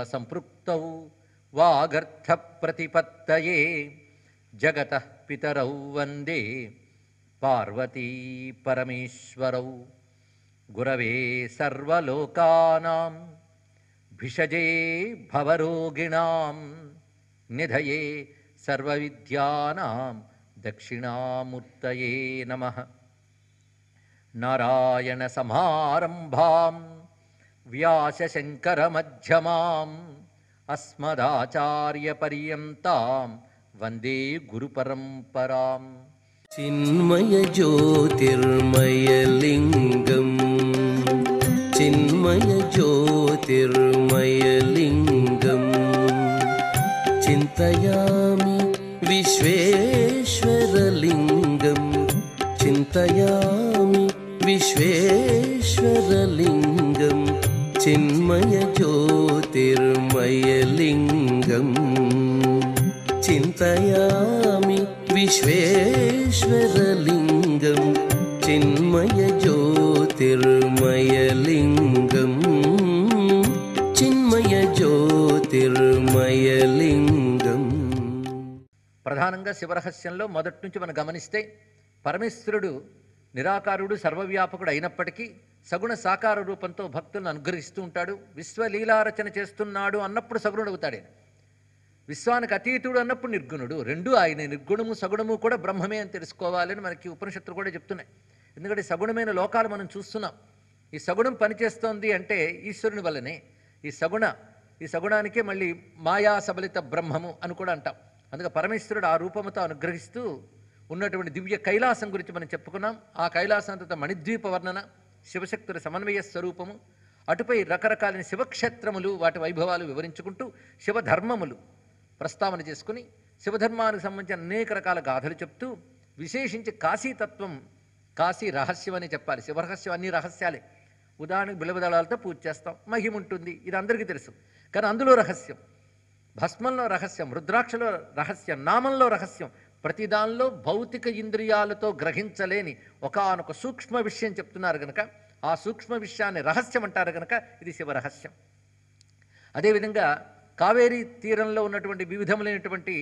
ौ वागर्थप्रतिपत्तये जगतः पितरौ वन्दे पार्वती परमेश्वरौ गुरवे सर्वलोकानां भिषजे भवरोगिणां निधये सर्वविद्यानां दक्षिणामूर्तये नमः नारायणसमारम्भाम् व्यासशङ्करमध्यमाम् अस्मदाचार्यपर्यन्तां वन्दे गुरुपरम्पराम् चिन्मयज्योतिर्मयलिङ्गम् चिन्मयज्योतिर्मयलिङ्गम् चिन्तयामि विश्वेश्वरलिङ्गं चिन्तयामि विश्वे చిన్మయ జ్యోతిర్మయలింగం చింతయామి విశ్వేశ్వరలింగం చిన్మయ జ్యోతిర్మయలింగం చిన్మయ జ్యోతిర్మయలింగం ప్రధానంగా శివరహస్యంలో మొదటి నుంచి మనం గమనిస్తే పరమేశ్వరుడు నిరాకారుడు సర్వవ్యాపకుడు అయినప్పటికీ సగుణ సాకార రూపంతో భక్తులను అనుగ్రహిస్తూ ఉంటాడు విశ్వలీలారచన చేస్తున్నాడు అన్నప్పుడు సగుణుడు అవుతాడే విశ్వానికి అతీతుడు అన్నప్పుడు నిర్గుణుడు రెండూ ఆయన నిర్గుణము సగుణము కూడా బ్రహ్మమే అని తెలుసుకోవాలని మనకి ఉపనిషత్తులు కూడా చెప్తున్నాయి ఎందుకంటే సగుణమైన లోకాలు మనం చూస్తున్నాం ఈ సగుణం పనిచేస్తోంది అంటే ఈశ్వరుని వల్లనే ఈ సగుణ ఈ సగుణానికే మళ్ళీ మాయా సబలిత బ్రహ్మము అని కూడా అంటాం అందుకే పరమేశ్వరుడు ఆ రూపముతో అనుగ్రహిస్తూ ఉన్నటువంటి దివ్య కైలాసం గురించి మనం చెప్పుకున్నాం ఆ కైలాసంతత మణిద్వీప వర్ణన శివశక్తుల సమన్వయ స్వరూపము అటుపై రకరకాలైన శివక్షేత్రములు వాటి వైభవాలు వివరించుకుంటూ శివధర్మములు ప్రస్తావన చేసుకుని శివధర్మానికి సంబంధించిన అనేక రకాల గాథలు చెప్తూ విశేషించి కాశీతత్వం కాశీ రహస్యం అని చెప్పాలి శివరహస్యం అన్ని రహస్యాలే ఉదాహరణకు బిలబదళాలతో పూజ చేస్తాం మహిమ ఉంటుంది ఇది అందరికీ తెలుసు కానీ అందులో రహస్యం భస్మంలో రహస్యం రుద్రాక్షలో రహస్యం నామంలో రహస్యం ప్రతి దానిలో భౌతిక ఇంద్రియాలతో గ్రహించలేని ఒకనొక సూక్ష్మ విషయం చెప్తున్నారు కనుక ఆ సూక్ష్మ విషయాన్ని రహస్యం అంటారు కనుక ఇది శివరహస్యం అదేవిధంగా కావేరీ తీరంలో ఉన్నటువంటి వివిధములైనటువంటి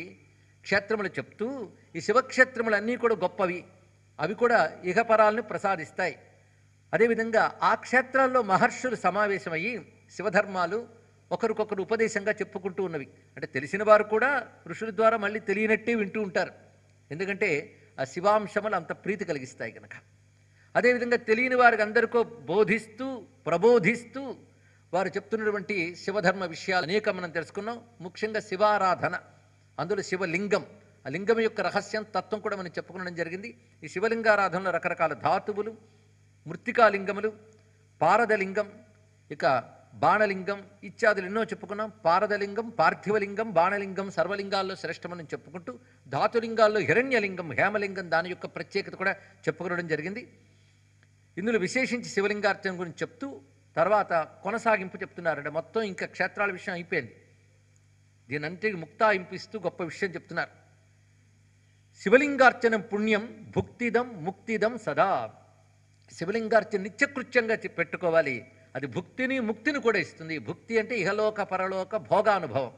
క్షేత్రములు చెప్తూ ఈ శివక్షేత్రములన్నీ కూడా గొప్పవి అవి కూడా ఇహపరాలను ప్రసాదిస్తాయి అదేవిధంగా ఆ క్షేత్రాల్లో మహర్షులు సమావేశమయ్యి శివధర్మాలు ఒకరికొకరు ఉపదేశంగా చెప్పుకుంటూ ఉన్నవి అంటే తెలిసిన వారు కూడా ఋషుల ద్వారా మళ్ళీ తెలియనట్టే వింటూ ఉంటారు ఎందుకంటే ఆ శివాంశములు అంత ప్రీతి కలిగిస్తాయి కనుక అదేవిధంగా తెలియని వారికి అందరికో బోధిస్తూ ప్రబోధిస్తూ వారు చెప్తున్నటువంటి శివధర్మ విషయాలు అనేక మనం తెలుసుకున్నాం ముఖ్యంగా శివారాధన అందులో శివలింగం ఆ లింగం యొక్క రహస్యం తత్వం కూడా మనం చెప్పుకోవడం జరిగింది ఈ శివలింగారాధనలో రకరకాల ధాతువులు మృత్తికాలింగములు పారదలింగం ఇక బాణలింగం ఇత్యాదులు ఎన్నో చెప్పుకున్నాం పారదలింగం పార్థివలింగం బాణలింగం సర్వలింగాల్లో శ్రేష్టమని చెప్పుకుంటూ ధాతులింగాల్లో హిరణ్యలింగం హేమలింగం దాని యొక్క ప్రత్యేకత కూడా చెప్పుకోవడం జరిగింది ఇందులో విశేషించి శివలింగార్చన గురించి చెప్తూ తర్వాత కొనసాగింపు చెప్తున్నారంటే మొత్తం ఇంకా క్షేత్రాల విషయం అయిపోయింది దీనంటే ముక్తాయింపు ఇస్తూ గొప్ప విషయం చెప్తున్నారు శివలింగార్చన పుణ్యం భుక్తిదం ముక్తిదం సదా శివలింగార్చన నిత్యకృత్యంగా పెట్టుకోవాలి అది భుక్తిని ముక్తిని కూడా ఇస్తుంది భుక్తి అంటే ఇహలోక పరలోక భోగానుభవం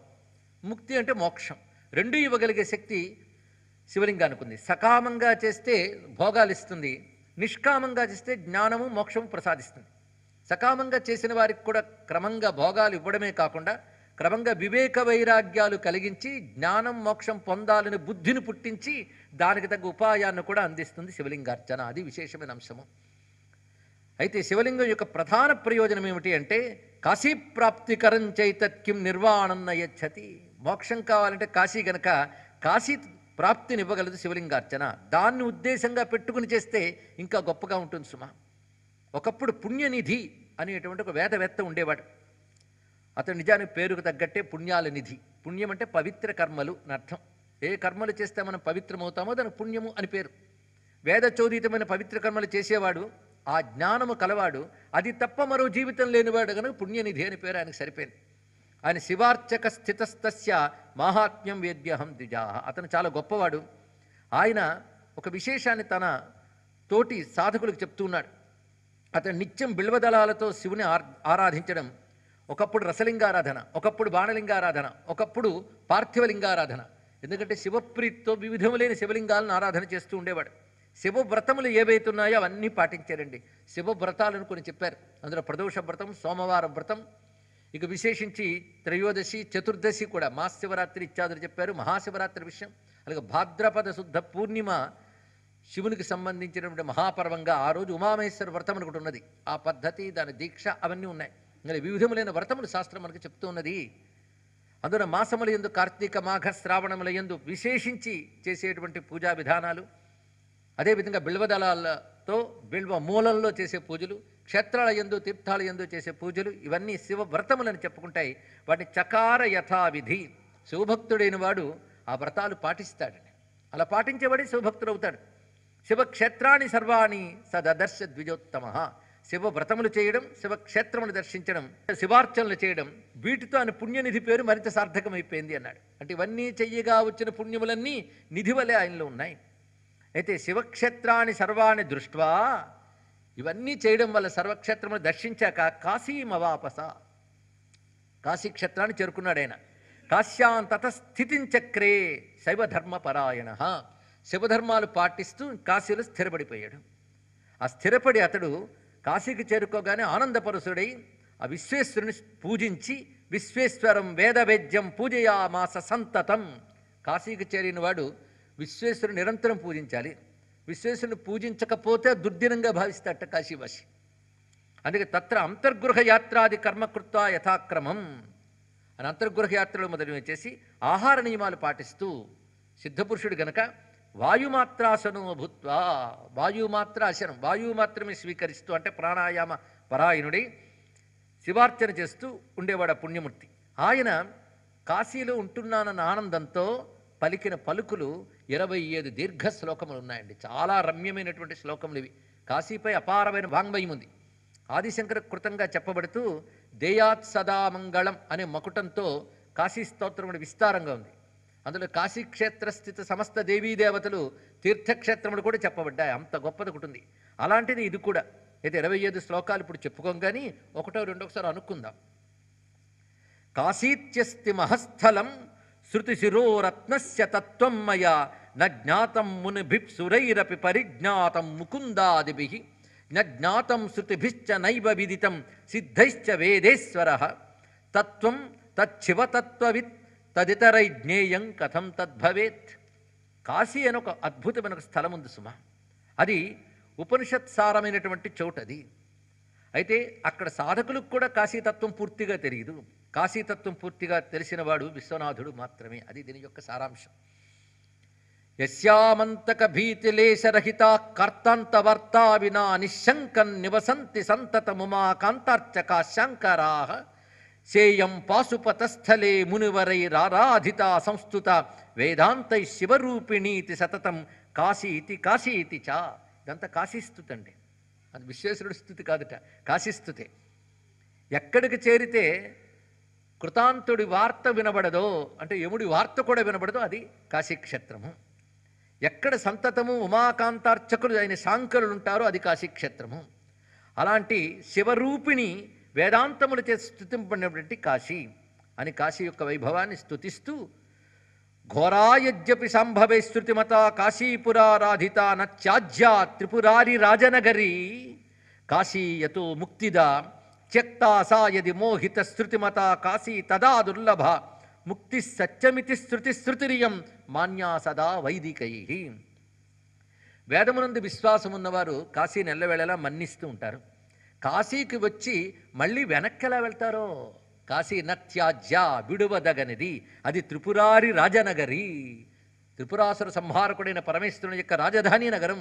ముక్తి అంటే మోక్షం రెండు ఇవ్వగలిగే శక్తి శివలింగానికి ఉంది సకామంగా చేస్తే భోగాలు ఇస్తుంది నిష్కామంగా చేస్తే జ్ఞానము మోక్షము ప్రసాదిస్తుంది సకామంగా చేసిన వారికి కూడా క్రమంగా భోగాలు ఇవ్వడమే కాకుండా క్రమంగా వివేక వైరాగ్యాలు కలిగించి జ్ఞానం మోక్షం పొందాలని బుద్ధిని పుట్టించి దానికి తగ్గ ఉపాయాన్ని కూడా అందిస్తుంది శివలింగార్చన అది విశేషమైన అంశము అయితే శివలింగం యొక్క ప్రధాన ప్రయోజనం ఏమిటి అంటే ప్రాప్తికరం చైతత్కిం నిర్వాణం నయచ్చతి మోక్షం కావాలంటే కాశీ గనక కాశీ ప్రాప్తినివ్వగలదు శివలింగార్చన దాన్ని ఉద్దేశంగా పెట్టుకుని చేస్తే ఇంకా గొప్పగా ఉంటుంది సుమ ఒకప్పుడు పుణ్యనిధి అనేటువంటి ఒక వేదవేత్త ఉండేవాడు అతను నిజానికి పేరుకు తగ్గట్టే పుణ్యాల నిధి పుణ్యం అంటే పవిత్ర కర్మలు అని అర్థం ఏ కర్మలు చేస్తే మనం పవిత్రమవుతామో దానికి పుణ్యము అని పేరు వేదచోదితమైన పవిత్ర కర్మలు చేసేవాడు ఆ జ్ఞానము కలవాడు అది తప్ప మరో జీవితం లేనివాడు కనుక పుణ్యనిధి అని పేరు ఆయనకు సరిపోయింది ఆయన శివార్చక స్థితస్థస్య మాహాత్మ్యం వేద్యహం ద్విజాహ అతను చాలా గొప్పవాడు ఆయన ఒక విశేషాన్ని తన తోటి సాధకులకు చెప్తూ ఉన్నాడు అతను నిత్యం బిల్వదళాలతో శివుని ఆరాధించడం ఒకప్పుడు రసలింగారాధన ఒకప్పుడు బాణలింగారాధన ఒకప్పుడు పార్థివలింగారాధన ఎందుకంటే శివప్రీతితో వివిధములైన శివలింగాలను ఆరాధన చేస్తూ ఉండేవాడు శివవ్రతములు ఏవైతే ఉన్నాయో అవన్నీ పాటించారండి శివవ్రతాలను కొన్ని చెప్పారు అందులో ప్రదోష వ్రతం సోమవార వ్రతం ఇక విశేషించి త్రయోదశి చతుర్దశి కూడా మహాశివరాత్రి ఇత్యాదులు చెప్పారు మహాశివరాత్రి విషయం అలాగే భాద్రపద శుద్ధ పూర్ణిమ శివునికి సంబంధించినటువంటి మహాపర్వంగా ఆ రోజు ఉమామహేశ్వర వ్రతం అనుకుంటూ ఉన్నది ఆ పద్ధతి దాని దీక్ష అవన్నీ ఉన్నాయి ఇంకా వివిధములైన వ్రతములు శాస్త్రం మనకు చెప్తూ ఉన్నది అందులో మాసముల ఎందు కార్తీక మాఘ శ్రావణముల ఎందు విశేషించి చేసేటువంటి పూజా విధానాలు అదేవిధంగా బిల్వదళాలతో బిల్వ మూలంలో చేసే పూజలు క్షేత్రాల ఎందు తీర్థాల ఎందు చేసే పూజలు ఇవన్నీ శివవ్రతములని చెప్పుకుంటాయి వాటిని చకార యథావిధి శివభక్తుడైన వాడు ఆ వ్రతాలు పాటిస్తాడని అలా పాటించేవాడే శివభక్తుడు అవుతాడు శివక్షేత్రాన్ని సర్వాణి సదర్శ ద్విజోత్తమ శివవ్రతములు చేయడం శివక్షేత్రములు దర్శించడం శివార్చనలు చేయడం వీటితో ఆయన పుణ్యనిధి పేరు మరింత సార్థకమైపోయింది అన్నాడు అంటే ఇవన్నీ చెయ్యగా వచ్చిన పుణ్యములన్నీ నిధి వలె ఆయనలో ఉన్నాయి అయితే శివక్షేత్రాన్ని సర్వాన్ని దృష్ట్వా ఇవన్నీ చేయడం వల్ల సర్వక్షేత్రములు దర్శించాక కాశీమవాపస కాశీక్షేత్రాన్ని చేరుకున్నాడు ఆయన కాశ్యాంతత స్థితించక్రే శైవధర్మపరాయణ శివధర్మాలు పాటిస్తూ కాశీలో స్థిరపడిపోయాడు ఆ స్థిరపడి అతడు కాశీకి చేరుకోగానే ఆనందపరుసుడై ఆ విశ్వేశ్వరుని పూజించి విశ్వేశ్వరం వేదవేద్యం పూజయామాస సంతతం కాశీకి చేరినవాడు విశ్వేశ్వరుని నిరంతరం పూజించాలి విశ్వేశ్వరుని పూజించకపోతే దుర్దినంగా భావిస్తాడట కాశీవాసి అందుకే తత్ర అంతర్గృహ యాత్రాది కర్మకృత్వ యథాక్రమం అని అంతర్గృహ యాత్రలు మొదలు వచ్చేసి ఆహార నియమాలు పాటిస్తూ సిద్ధపురుషుడు గనక వాయుమాత్రాసనం భూత్వ వాయుమాత్రాసనం వాయువు మాత్రమే స్వీకరిస్తూ అంటే ప్రాణాయామ పరాయణుడై శివార్చన చేస్తూ ఉండేవాడు పుణ్యమూర్తి ఆయన కాశీలో ఉంటున్నానన్న ఆనందంతో పలికిన పలుకులు ఇరవై ఏడు దీర్ఘ శ్లోకములు ఉన్నాయండి చాలా రమ్యమైనటువంటి శ్లోకములు ఇవి కాశీపై అపారమైన వాంగ్మయం ఉంది ఆదిశంకర కృతంగా చెప్పబడుతూ దేయాత్ సదా మంగళం అనే మకుటంతో కాశీ స్తోత్రం విస్తారంగా ఉంది అందులో స్థిత సమస్త దేవీ దేవతలు తీర్థక్షేత్రములు కూడా చెప్పబడ్డాయి అంత గొప్పది ఒకటి ఉంది అలాంటిది ఇది కూడా అయితే ఇరవై ఐదు శ్లోకాలు ఇప్పుడు చెప్పుకోం కానీ ఒకటో రెండోసారి అనుకుందాం కాశీత్యస్తి మహస్థలం శృతి శిరోరత్నస్య తత్వం మయా నజ్ఞాతం ముని భిప్సురైరపి పరిజ్ఞాతం ముకుందాదిభి నజ్ఞాతం శృతిభిశ్చ నైవ విదితం సిద్ధైశ్చ వేదేశ్వర తత్వం తచ్చివతత్వవిత్ తదితరై జ్ఞేయం కథం తద్భవేత్ కాశీ అని ఒక అద్భుతమైన ఒక స్థలం ఉంది సుమ అది ఉపనిషత్సారమైనటువంటి చోటది అయితే అక్కడ సాధకులకు కూడా కాశీతత్వం పూర్తిగా తెలియదు కాశీతత్వం పూర్తిగా తెలిసినవాడు విశ్వనాథుడు మాత్రమే అది దీని యొక్క సారాంశం లేశరహిత కర్తంత కర్తంతవర్తా వినా నిశంకన్ నివసంతి సంతతముమా కాంతార్చకా శంకరా సేయం పాశుపతస్థలే మునివరైరారాధిత సంస్థుత వేదాంతై శివరూపిణీతి సతతం కాశీతి కాశీతి చ ఇదంతా కాశీస్థుతి అండి అది విశ్వేశ్వరుడి స్థుతి కాదుట కాశీస్థుతే ఎక్కడికి చేరితే కృతాంతుడి వార్త వినబడదో అంటే యముడి వార్త కూడా వినబడదో అది కాశీక్షేత్రము ఎక్కడ సంతతము ఉమాకాంతార్చకులు అయిన శాంకరులు ఉంటారో అది కాశీక్షేత్రము అలాంటి శివరూపిణి వేదాంతములు చేసి స్థుతింపడినటువంటి కాశీ అని కాశీ యొక్క వైభవాన్ని స్థుతిస్తూ ఘోరాయజ్ఞపి సంభవే శృతిమత కాశీపురారాధిత నత్యాజ్యా త్రిపురారి రాజనగరి కాశీ యతో ముక్తిద త్యక్తా మోహిత శృతిమత కాశీ తదా దుర్లభ ముక్తి సత్యమితి శృతి శృతిరియం మాన్యా సదా వైదికై వేదమునందు విశ్వాసం ఉన్నవారు కాశీ నెల్లవేళలా మన్నిస్తూ ఉంటారు కాశీకి వచ్చి మళ్ళీ వెనక్కి ఎలా వెళ్తారో కాశీ నత్యాజ్య విడువదగనిది అది త్రిపురారి రాజనగరి త్రిపురాసుర సంహారకుడైన పరమేశ్వరుని యొక్క రాజధాని నగరం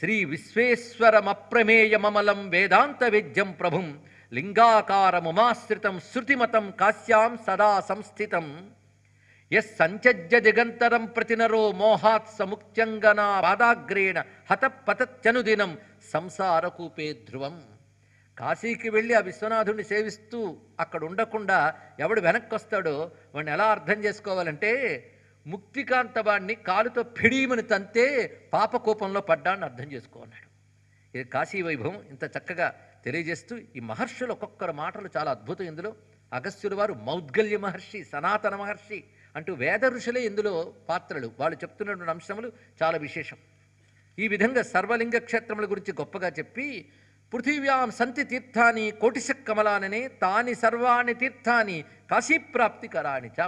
శ్రీ విశ్వేశ్వరమప్రమేయమమలం వేదాంత వేద్యం ప్రభుం లింగాకారముమాశ్రితం శృతిమతం కాశ్యాం సదా సంస్థితం ఎస్ సంచజ్య దిగంతరం ప్రతినరో మోహాత్ సముక్త్యంగనా పాదాగ్రేణ హతపతత్యనుదినం సంసారకూపే ధ్రువం కాశీకి వెళ్ళి ఆ విశ్వనాథుడిని సేవిస్తూ అక్కడ ఉండకుండా ఎవడు వెనక్కి వస్తాడో వాడిని ఎలా అర్థం చేసుకోవాలంటే ముక్తికాంత వాడిని కాలుతో పిడీమని తంతే పాపకూపంలో పడ్డాన్ని అర్థం చేసుకోన్నాడు ఇది కాశీ వైభవం ఇంత చక్కగా తెలియజేస్తూ ఈ మహర్షులు ఒక్కొక్కరు మాటలు చాలా అద్భుతం ఇందులో అగస్త్యుల వారు మౌద్గల్య మహర్షి సనాతన మహర్షి అంటూ వేద ఋషులే ఇందులో పాత్రలు వాళ్ళు చెప్తున్నటువంటి అంశములు చాలా విశేషం ఈ విధంగా సర్వలింగ క్షేత్రముల గురించి గొప్పగా చెప్పి పృథివ్యాం సంతి తీర్థాన్ని కోటిశక్ కమలాననే తాని సర్వాణి తీర్థాన్ని కాశీప్రాప్తికరాణి చా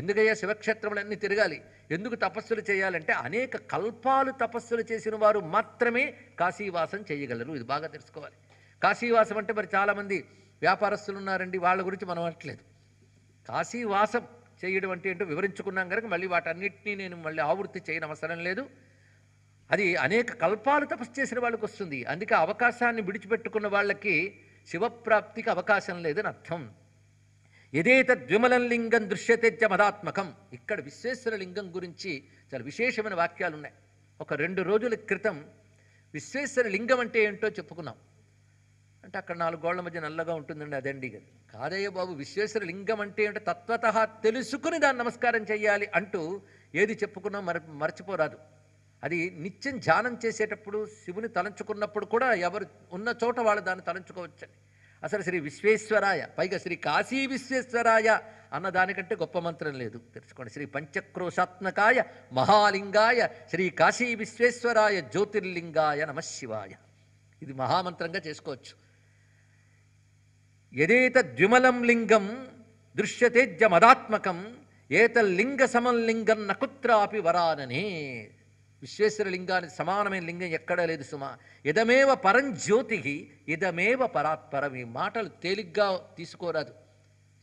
ఎందుకయ్యా శివక్షేత్రములన్నీ తిరగాలి ఎందుకు తపస్సులు చేయాలంటే అనేక కల్పాలు తపస్సులు చేసిన వారు మాత్రమే కాశీవాసం చేయగలరు ఇది బాగా తెలుసుకోవాలి కాశీవాసం అంటే మరి చాలామంది వ్యాపారస్తులు ఉన్నారండి వాళ్ళ గురించి మనం అనట్లేదు కాశీవాసం చేయడం అంటే ఏంటో వివరించుకున్నాం కనుక మళ్ళీ వాటన్నిటినీ నేను మళ్ళీ ఆవృత్తి చేయని అవసరం లేదు అది అనేక కల్పాలు తపస్సు చేసిన వాళ్ళకి వస్తుంది అందుకే అవకాశాన్ని విడిచిపెట్టుకున్న వాళ్ళకి శివప్రాప్తికి అవకాశం లేదని అర్థం ఎదేత ద్విమలం లింగం దృశ్యతేజ మదాత్మకం ఇక్కడ విశ్వేశ్వర లింగం గురించి చాలా విశేషమైన వాక్యాలు ఉన్నాయి ఒక రెండు రోజుల క్రితం విశ్వేశ్వర లింగం అంటే ఏంటో చెప్పుకున్నాం అంటే అక్కడ నాలుగు గోళ్ల మధ్య నల్లగా ఉంటుందండి అదండి కాదయ్య బాబు విశ్వేశ్వర లింగం అంటే అంటే తత్వత తెలుసుకుని దాన్ని నమస్కారం చేయాలి అంటూ ఏది చెప్పుకున్నా మర మర్చిపోరాదు అది నిత్యం ధ్యానం చేసేటప్పుడు శివుని తలంచుకున్నప్పుడు కూడా ఎవరు ఉన్న చోట వాళ్ళు దాన్ని తలంచుకోవచ్చండి అసలు శ్రీ విశ్వేశ్వరాయ పైగా శ్రీ కాశీ విశ్వేశ్వరాయ అన్న దానికంటే గొప్ప మంత్రం లేదు తెలుసుకోండి శ్రీ పంచక్రోశాత్మకాయ మహాలింగాయ శ్రీ కాశీ విశ్వేశ్వరాయ జ్యోతిర్లింగాయ నమశివాయ ఇది మహామంత్రంగా చేసుకోవచ్చు ఎదేత ద్విమలం లింగం దృశ్యతేజ్యమదాత్మకం ఏతల్లింగ సమల్లింగం నకుత్రాపి వరానని విశ్వేశ్వర లింగానికి సమానమైన లింగం ఎక్కడా లేదు సుమ ఇదమేవ పరం జ్యోతి ఇదమేవ పరాత్పరం ఈ మాటలు తేలిగ్గా తీసుకోరాదు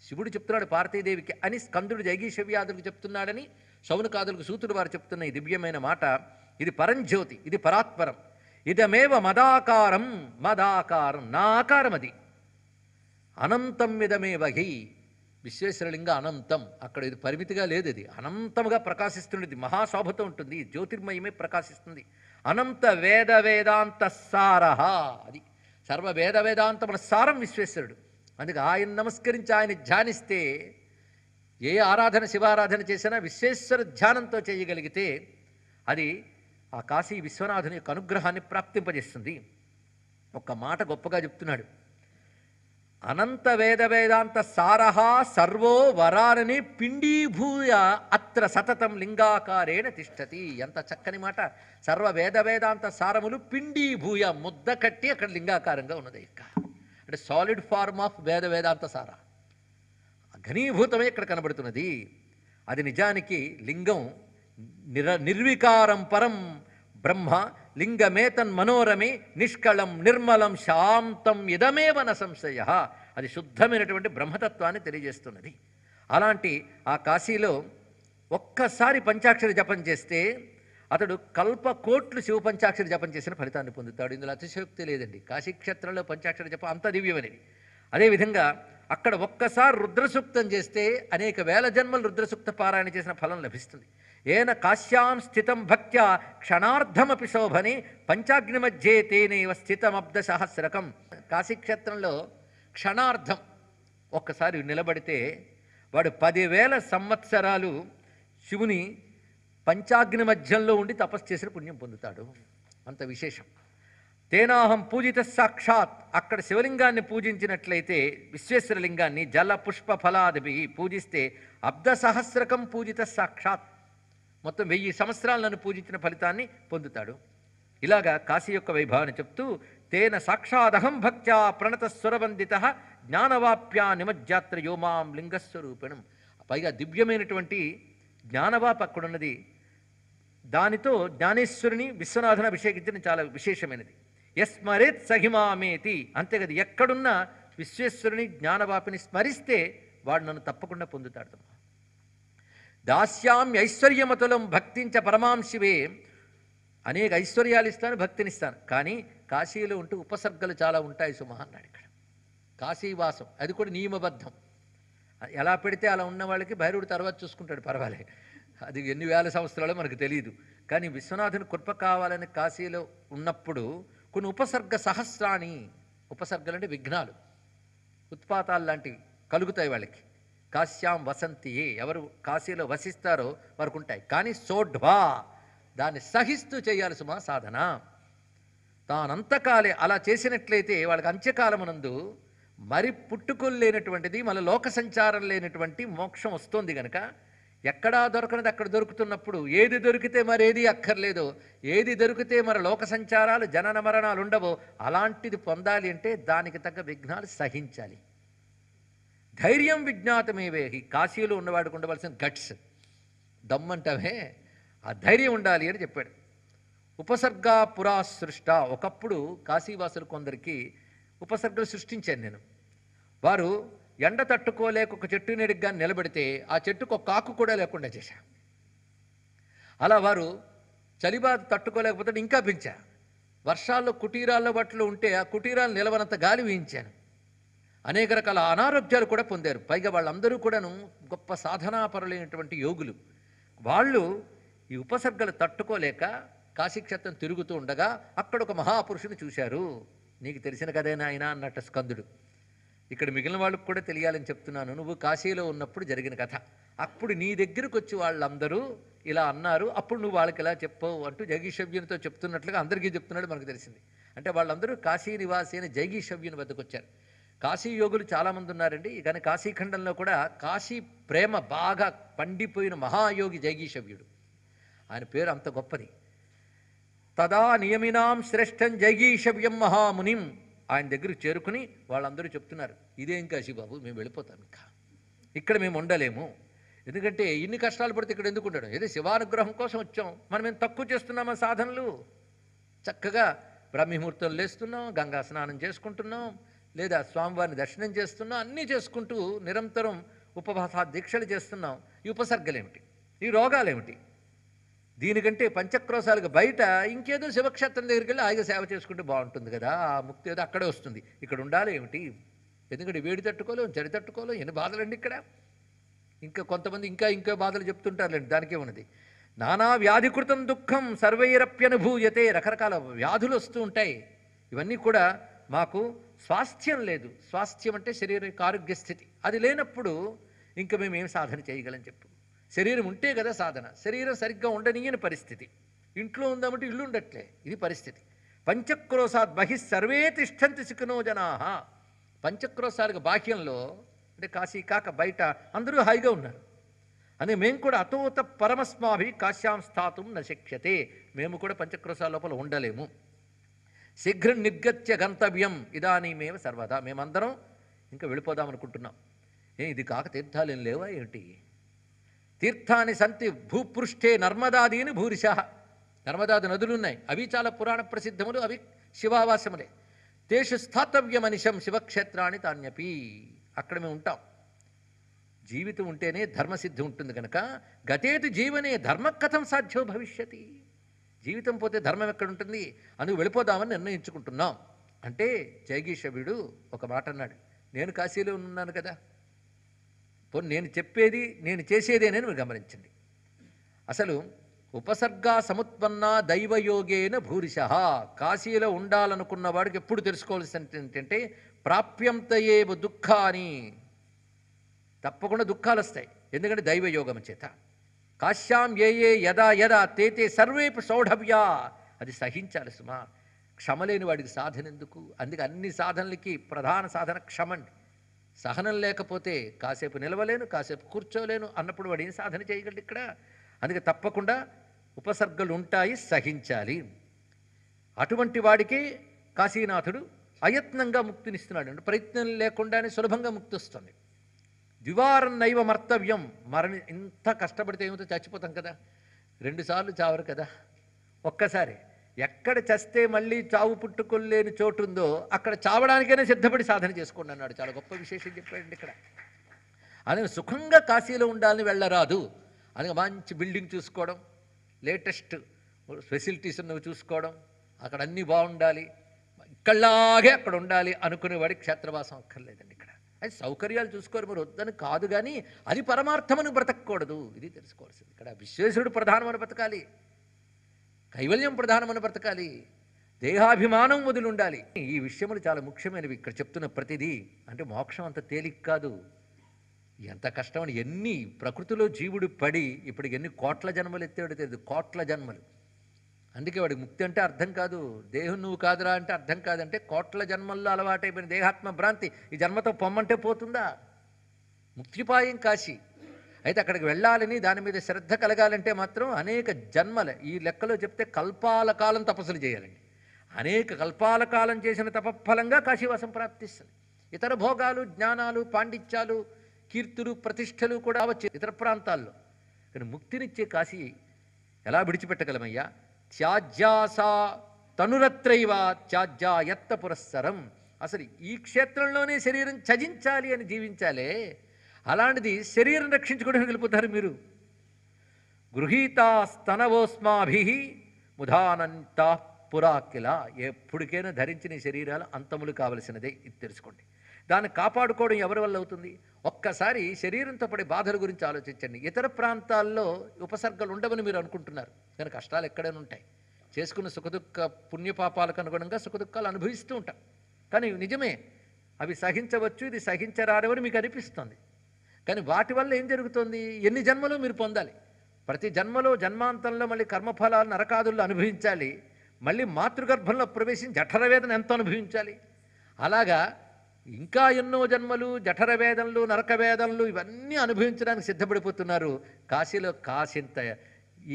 శివుడు చెప్తున్నాడు పార్వతీదేవికి అని స్కందుడు జైగీషవ్యాదులకు చెప్తున్నాడని సౌనకాదులకు సూతుడు వారు చెప్తున్న ఈ దివ్యమైన మాట ఇది పరంజ్యోతి ఇది పరాత్పరం ఇదమేవ మదాకారం మదాకారం నా ఆకారం అది అనంతం వహి విశ్వేశ్వరలింగ అనంతం అక్కడ ఇది పరిమితిగా లేదు ఇది అనంతముగా ప్రకాశిస్తున్నది మహాశోభతో ఉంటుంది జ్యోతిర్మయమే ప్రకాశిస్తుంది అనంత వేద వేదాంత సారహ అది సర్వ వేద వేదాంతముల సారం విశ్వేశ్వరుడు అందుకే ఆయన నమస్కరించి ఆయన ధ్యానిస్తే ఏ ఆరాధన శివారాధన చేసినా విశ్వేశ్వర ధ్యానంతో చేయగలిగితే అది ఆ కాశీ విశ్వనాథుని యొక్క అనుగ్రహాన్ని ప్రాప్తింపజేస్తుంది ఒక్క మాట గొప్పగా చెప్తున్నాడు అనంత వేద వేదాంత సారహ సర్వో వరారని పిండీభూయ అత్ర సతతం లింగాకారేణ తిష్టతి ఎంత చక్కని మాట సర్వ వేద వేదాంత సారములు పిండీభూయ ముద్ద కట్టి అక్కడ లింగాకారంగా ఉన్నది ఇక్క అంటే సాలిడ్ ఫార్మ్ ఆఫ్ వేద వేదాంత సార ఘనీభూతమే ఇక్కడ కనబడుతున్నది అది నిజానికి లింగం నిర నిర్వికారం పరం బ్రహ్మ లింగమే మనోరమే నిష్కళం నిర్మలం శాంతం ఇదమేవన సంశయ అది శుద్ధమైనటువంటి బ్రహ్మతత్వాన్ని తెలియజేస్తున్నది అలాంటి ఆ కాశీలో ఒక్కసారి పంచాక్షరి జపం చేస్తే అతడు కల్ప కోట్లు శివ పంచాక్షరి జపం చేసిన ఫలితాన్ని పొందుతాడు ఇందులో అతిశయోక్తి లేదండి కాశీక్షేత్రంలో పంచాక్షరి జపం అంత దివ్యమైనది అదేవిధంగా అక్కడ ఒక్కసారి రుద్రసూక్తం చేస్తే అనేక వేల జన్మలు రుద్రసూక్త పారాయణ చేసిన ఫలం లభిస్తుంది ఏన కాశ్యాం స్థితం భక్త్యా క్షణార్థమపి శోభని పంచాగ్ని మధ్యే తేనేవ స్థితమబ్ద సహస్రకం కాశీక్షేత్రంలో క్షణార్థం ఒక్కసారి నిలబడితే వాడు పదివేల సంవత్సరాలు శివుని పంచాగ్ని మధ్యంలో ఉండి తపస్సు చేసిన పుణ్యం పొందుతాడు అంత విశేషం తేనాహం పూజిత సాక్షాత్ అక్కడ శివలింగాన్ని పూజించినట్లయితే విశ్వేశ్వరలింగాన్ని జల పుష్ప ఫలాదివి పూజిస్తే అబ్ధ సహస్రకం పూజిత సాక్షాత్ మొత్తం వెయ్యి సంవత్సరాలను పూజించిన ఫలితాన్ని పొందుతాడు ఇలాగా కాశీ యొక్క వైభవాన్ని చెప్తూ తేన సాక్షాదహం భక్త్యా ప్రణత స్వరబంధిత జ్ఞానవాప్యా నిమజ్జాత్ర యోమాం లింగస్వరూపిణం పైగా దివ్యమైనటువంటి జ్ఞానవాప అక్కడున్నది దానితో జ్ఞానేశ్వరుని విశ్వనాథన అభిషేకించడం చాలా విశేషమైనది ఎస్మరేత్ సహిమామేతి కదా ఎక్కడున్నా విశ్వేశ్వరుని జ్ఞానవాపిని స్మరిస్తే వాడు నన్ను తప్పకుండా పొందుతాడు దాస్యాం ఐశ్వర్యమతులం భక్తించ పరమాంశివే అనేక ఐశ్వర్యాలు ఇస్తాను భక్తినిస్తాను కానీ కాశీలో ఉంటూ ఉపసర్గలు చాలా ఉంటాయి సుమ అన్నాడు ఇక్కడ కాశీవాసం అది కూడా నియమబద్ధం ఎలా పెడితే అలా ఉన్న వాళ్ళకి భైరుడు తర్వాత చూసుకుంటాడు పర్వాలే అది ఎన్ని వేల సంవత్సరాలో మనకు తెలియదు కానీ విశ్వనాథుని కృప కావాలని కాశీలో ఉన్నప్పుడు కొన్ని ఉపసర్గ సహస్రాని ఉపసర్గలు అంటే విఘ్నాలు ఉత్పాతాలు లాంటివి కలుగుతాయి వాళ్ళకి కాశ్యాం వసంతి ఎవరు కాశీలో వసిస్తారో వారికి ఉంటాయి కానీ సోడ్వా దాన్ని సహిస్తూ చేయాలి సుమా సాధన తానంతకాలే అలా చేసినట్లయితే వాళ్ళకి అంత్యకాలమునందు మరి పుట్టుకులు లేనటువంటిది మన లోక సంచారం లేనటువంటి మోక్షం వస్తుంది కనుక ఎక్కడా దొరకనిది అక్కడ దొరుకుతున్నప్పుడు ఏది దొరికితే మరేది అక్కర్లేదు ఏది దొరికితే మరి లోక సంచారాలు జనన మరణాలు ఉండవో అలాంటిది పొందాలి అంటే దానికి తగ్గ విఘ్నాలు సహించాలి ధైర్యం విజ్ఞాతమేవేహి కాశీలో ఉన్నవాడికి ఉండవలసిన గట్స్ దమ్మంటమే ఆ ధైర్యం ఉండాలి అని చెప్పాడు ఉపసర్గా పురా సృష్ట ఒకప్పుడు కాశీవాసులు కొందరికి ఉపసర్గలు సృష్టించాను నేను వారు ఎండ తట్టుకోలేక ఒక చెట్టు నిడిగ్గా నిలబెడితే ఆ చెట్టుకు ఒక కాకు కూడా లేకుండా చేశా అలా వారు చలిబాధ తట్టుకోలేకపోతే ఇంకా పెంచా వర్షాల్లో కుటీరాల్లో బట్టలు ఉంటే ఆ కుటీరాలు నిలవనంత గాలి వేయించాను అనేక రకాల అనారోగ్యాలు కూడా పొందారు పైగా వాళ్ళందరూ కూడాను గొప్ప సాధనాపరులైనటువంటి యోగులు వాళ్ళు ఈ ఉపసర్గలు తట్టుకోలేక కాశీక్షేత్రం తిరుగుతూ ఉండగా అక్కడ ఒక మహాపురుషుని చూశారు నీకు తెలిసిన కదేనా ఆయన అన్నట్టు స్కందుడు ఇక్కడ మిగిలిన వాళ్ళకు కూడా తెలియాలని చెప్తున్నాను నువ్వు కాశీలో ఉన్నప్పుడు జరిగిన కథ అప్పుడు నీ దగ్గరకు వచ్చి వాళ్ళందరూ ఇలా అన్నారు అప్పుడు నువ్వు వాళ్ళకి ఇలా చెప్పవు అంటూ జగీషవ్యునితో చెప్తున్నట్లుగా అందరికీ చెప్తున్నాడు మనకు తెలిసింది అంటే వాళ్ళందరూ కాశీ నివాసి అయిన జగీషవ్యుని వద్దకు వచ్చారు కాశీ యోగులు చాలామంది ఉన్నారండి కానీ కాశీఖండంలో కూడా కాశీ ప్రేమ బాగా పండిపోయిన మహాయోగి జైగీషవ్యుడు ఆయన పేరు అంత గొప్పది తదా నియమినాం శ్రేష్టం జైగీషవ్యం మహామునిం ఆయన దగ్గరికి చేరుకుని వాళ్ళందరూ చెప్తున్నారు ఇదేం కాశీబాబు మేము వెళ్ళిపోతాం ఇంకా ఇక్కడ మేము ఉండలేము ఎందుకంటే ఇన్ని కష్టాలు పడితే ఇక్కడ ఎందుకు ఉండడం ఏదో శివానుగ్రహం కోసం వచ్చాం మనం మేము తక్కువ చేస్తున్నామా సాధనలు చక్కగా బ్రహ్మముహూర్తం లేస్తున్నాం గంగా స్నానం చేసుకుంటున్నాం లేదా స్వామివారిని దర్శనం చేస్తున్నాం అన్నీ చేసుకుంటూ నిరంతరం ఉపవాస దీక్షలు చేస్తున్నాం ఈ ఉపసర్గలేమిటి ఈ రోగాలేమిటి దీనికంటే పంచక్రోశాలకు బయట ఇంకేదో శివక్షేత్రం దగ్గరికి వెళ్ళి ఆయన సేవ చేసుకుంటే బాగుంటుంది కదా ఆ ముక్తి ఏదో అక్కడే వస్తుంది ఇక్కడ ఉండాలి ఏమిటి ఎందుకంటే వేడి తట్టుకోలేం చెడి తట్టుకోలేము ఎన్ని బాధలండి ఇక్కడ ఇంకా కొంతమంది ఇంకా ఇంకా బాధలు చెప్తుంటారులేండి దానికే ఉన్నది నానా వ్యాధికృతం దుఃఖం సర్వైరప్యనుభూయతే రకరకాల వ్యాధులు వస్తూ ఉంటాయి ఇవన్నీ కూడా మాకు స్వాస్థ్యం లేదు స్వాస్థ్యం అంటే శరీరం యొక్క ఆరోగ్య స్థితి అది లేనప్పుడు ఇంకా మేము ఏం సాధన చేయగలం చెప్పు శరీరం ఉంటే కదా సాధన శరీరం సరిగ్గా ఉండనీయని పరిస్థితి ఇంట్లో ఉందామంటే ఇల్లు ఉండట్లే ఇది పరిస్థితి పంచక్రోసాద్ బహి సర్వే తిష్టంతి సుఖనో జనా పంచక్రోసాలకు బాహ్యంలో అంటే కాశీ కాక బయట అందరూ హాయిగా ఉన్నారు అని మేము కూడా అతోత పరమస్మాభి కాశ్యాం స్థాతుం నశక్యతే మేము కూడా పంచక్రోసాల లోపల ఉండలేము శీఘ్రం నిర్గత్య గంతవ్యం ఇదానీమేవ సర్వదా మేమందరం ఇంకా వెళ్ళిపోదాం అనుకుంటున్నాం ఏ ఇది కాక తీర్థాలు ఏం లేవా ఏమిటి తీర్థాన్ని సంతి భూపృష్ఠే నర్మదాదీని భూరిష నర్మదాది నదులున్నాయి అవి చాలా పురాణ ప్రసిద్ధములు అవి శివావాసములే తేషు స్థాతవ్యమనిషం శివక్షేత్రాన్ని తాన్యపి అక్కడ మేము ఉంటాం జీవితం ఉంటేనే ధర్మసిద్ధి ఉంటుంది కనుక గతేతి జీవనే ధర్మకథం సాధ్యో భవిష్యతి జీవితం పోతే ధర్మం ఎక్కడుంటుంది అందుకు వెళ్ళిపోదామని నిర్ణయించుకుంటున్నాం అంటే జయగీషభుడు ఒక మాట అన్నాడు నేను కాశీలో ఉన్నాను కదా పోనీ నేను చెప్పేది నేను చేసేదేనని మీరు గమనించండి అసలు ఉపసర్గా సముత్పన్న దైవయోగేన భూరిశ కాశీలో ఉండాలనుకున్న వాడికి ఎప్పుడు తెలుసుకోవాల్సింది ఏంటంటే ప్రాప్యంతయేవ అని తప్పకుండా దుఃఖాలు వస్తాయి ఎందుకంటే దైవయోగం చేత కాశ్యాం ఏ ఏ యదా యదా తేతే సర్వేపు సౌఢవ్యా అది సహించాలి సుమా క్షమలేని వాడికి సాధన ఎందుకు అందుకే అన్ని సాధనలకి ప్రధాన సాధన క్షమండి సహనం లేకపోతే కాసేపు నిలవలేను కాసేపు కూర్చోలేను అన్నప్పుడు వాడు ఏం సాధన చేయగలడు ఇక్కడ అందుకే తప్పకుండా ఉపసర్గలు ఉంటాయి సహించాలి అటువంటి వాడికి కాశీనాథుడు అయత్నంగా ముక్తినిస్తున్నాడు ప్రయత్నం లేకుండానే సులభంగా ముక్తి వస్తుంది ద్వివారం నైవ మర్తవ్యం మరణి ఇంత కష్టపడితే ఏమిటో చచ్చిపోతాం కదా రెండుసార్లు చావరు కదా ఒక్కసారి ఎక్కడ చస్తే మళ్ళీ చావు పుట్టుకోలేని చోటు ఉందో అక్కడ చావడానికైనా సిద్ధపడి సాధన చేసుకోండి అన్నాడు చాలా గొప్ప విశేషం చెప్పాడండి ఇక్కడ అందుకని సుఖంగా కాశీలో ఉండాలని వెళ్ళరాదు అందుకే మంచి బిల్డింగ్ చూసుకోవడం లేటెస్ట్ ఫెసిలిటీస్ ఉన్నవి చూసుకోవడం అక్కడ అన్నీ బాగుండాలి ఇక్కడలాగే అక్కడ ఉండాలి అనుకునేవాడికి క్షేత్రవాసం అక్కర్లేదండి అది సౌకర్యాలు చూసుకోరు మరి వద్దని కాదు కానీ అది పరమార్థమని బ్రతకూడదు ఇది తెలుసుకోవాల్సింది ఇక్కడ విశ్వేశ్వరుడు ప్రధానమని బ్రతకాలి కైవల్యం ప్రధానమని బ్రతకాలి దేహాభిమానం ఉండాలి ఈ విషయములు చాలా ముఖ్యమైనవి ఇక్కడ చెప్తున్న ప్రతిదీ అంటే మోక్షం అంత తేలిక కాదు ఎంత కష్టమని ఎన్ని ప్రకృతిలో జీవుడు పడి ఇప్పటికి ఎన్ని కోట్ల జన్మలు ఎత్తాడో తెలియదు కోట్ల జన్మలు అందుకే వాడికి ముక్తి అంటే అర్థం కాదు దేహం నువ్వు కాదురా అంటే అర్థం కాదంటే కోట్ల జన్మల్లో అలవాటైపోయిన దేహాత్మ భ్రాంతి ఈ జన్మతో పొమ్మంటే పోతుందా ముక్తిపాయం కాశీ అయితే అక్కడికి వెళ్ళాలని దాని మీద శ్రద్ధ కలగాలంటే మాత్రం అనేక జన్మల ఈ లెక్కలో చెప్తే కల్పాల కాలం తపస్సులు చేయాలండి అనేక కల్పాల కాలం చేసిన తపఫలంగా కాశీవాసం ప్రాప్తిస్తుంది ఇతర భోగాలు జ్ఞానాలు పాండిత్యాలు కీర్తులు ప్రతిష్టలు కూడా వచ్చే ఇతర ప్రాంతాల్లో కానీ ముక్తినిచ్చే కాశీ ఎలా విడిచిపెట్టగలమయ్యా త్యాజ్యాసా తనురత్రైవ త్యాజ్యాయత్త పురస్సరం అసలు ఈ క్షేత్రంలోనే శరీరం చజించాలి అని జీవించాలే అలాంటిది శరీరం రక్షించుకోవడం వెళ్ళిపోతారు మీరు గృహీతా స్తనవోస్మాభి ముధానంతా పురాకిల ఎప్పటికైనా ధరించిన శరీరాలు అంతములు కావలసినదే ఇది తెలుసుకోండి దాన్ని కాపాడుకోవడం ఎవరి వల్ల అవుతుంది ఒక్కసారి శరీరంతో పడే బాధల గురించి ఆలోచించండి ఇతర ప్రాంతాల్లో ఉపసర్గలు ఉండవని మీరు అనుకుంటున్నారు కానీ కష్టాలు ఎక్కడైనా ఉంటాయి చేసుకున్న సుఖదుఖ పుణ్యపాపాలకు అనుగుణంగా సుఖదుఖాలు అనుభవిస్తూ ఉంటాం కానీ నిజమే అవి సహించవచ్చు ఇది సహించరారవని మీకు అనిపిస్తుంది కానీ వాటి వల్ల ఏం జరుగుతుంది ఎన్ని జన్మలు మీరు పొందాలి ప్రతి జన్మలో జన్మాంతంలో మళ్ళీ కర్మఫలాలు నరకాదుల్లో అనుభవించాలి మళ్ళీ మాతృగర్భంలో ప్రవేశించి జఠరవేదన ఎంత అనుభవించాలి అలాగా ఇంకా ఎన్నో జన్మలు జఠర వేదనలు నరక వేదనలు ఇవన్నీ అనుభవించడానికి సిద్ధపడిపోతున్నారు కాశీలో కాసింత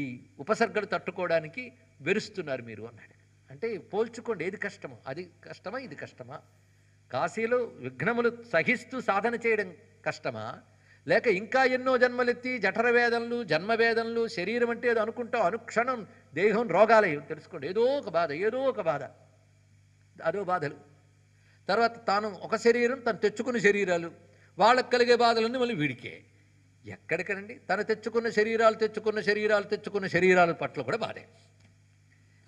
ఈ ఉపసర్గలు తట్టుకోవడానికి వెరుస్తున్నారు మీరు అన్నాడు అంటే పోల్చుకోండి ఏది కష్టమో అది కష్టమా ఇది కష్టమా కాశీలో విఘ్నములు సహిస్తూ సాధన చేయడం కష్టమా లేక ఇంకా ఎన్నో జన్మలెత్తి జఠర వేదనలు జన్మవేదనలు శరీరం అంటే ఏదో అనుకుంటాం అనుక్షణం దేహం రోగాలయం తెలుసుకోండి ఏదో ఒక బాధ ఏదో ఒక బాధ అదో బాధలు తర్వాత తాను ఒక శరీరం తను తెచ్చుకున్న శరీరాలు వాళ్ళకు కలిగే బాధలన్నీ మళ్ళీ వీడికే ఎక్కడికనండి తను తెచ్చుకున్న శరీరాలు తెచ్చుకున్న శరీరాలు తెచ్చుకున్న శరీరాల పట్ల కూడా బాధే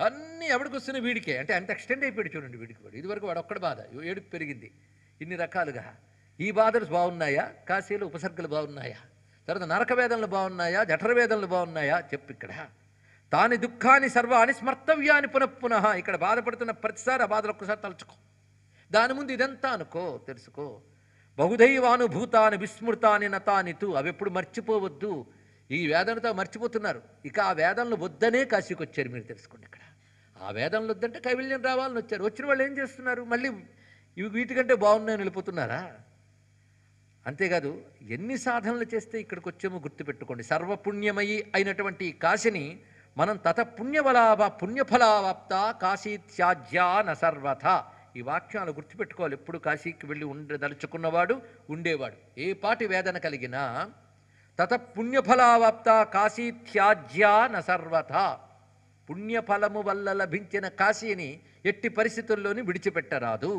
అన్నీ ఎవడికి వస్తున్న వీడికే అంటే అంత ఎక్స్టెండ్ అయిపోయి చూడండి వీడికి కూడా ఇదివరకు వాడు ఒక్కడ బాధ ఏడుపు పెరిగింది ఇన్ని రకాలుగా ఈ బాధలు బాగున్నాయా కాశీలు ఉపసర్గలు బాగున్నాయా తర్వాత నరక వేదనలు బాగున్నాయా జఠర వేదనలు బాగున్నాయా చెప్పు ఇక్కడ తాని దుఃఖాన్ని సర్వాన్ని స్మర్తవ్యాన్ని పునఃపునః ఇక్కడ బాధపడుతున్న ప్రతిసారి ఆ బాధలు ఒక్కసారి తలుచుకో దాని ముందు ఇదంతా అనుకో తెలుసుకో బహుదైవానుభూతాన్ని విస్మృతాన్ని నతాని తు అవి ఎప్పుడు మర్చిపోవద్దు ఈ వేదనతో మర్చిపోతున్నారు ఇక ఆ వేదనలు వద్దనే కాశీకి వచ్చారు మీరు తెలుసుకోండి ఇక్కడ ఆ వేదనలు వద్దంటే కైవల్యం రావాలని వచ్చారు వచ్చిన వాళ్ళు ఏం చేస్తున్నారు మళ్ళీ ఇవి వీటికంటే బాగున్నాయని వెళ్ళిపోతున్నారా అంతేకాదు ఎన్ని సాధనలు చేస్తే ఇక్కడికి వచ్చేమో గుర్తుపెట్టుకోండి సర్వపుణ్యమయి అయినటువంటి కాశిని మనం తత పుణ్యఫలావ పుణ్యఫలావాప్త కాశీ త్యాజ్యా సర్వథ ఈ వాక్యాలు గుర్తుపెట్టుకోవాలి ఎప్పుడు కాశీకి వెళ్ళి ఉండదలుచుకున్నవాడు ఉండేవాడు ఏ పాటి వేదన కలిగినా తత పుణ్యఫలావాప్త కాశీ త్యాజ్యా నసర్వథ పుణ్యఫలము వల్ల లభించిన కాశీని ఎట్టి పరిస్థితుల్లోని విడిచిపెట్టరాదు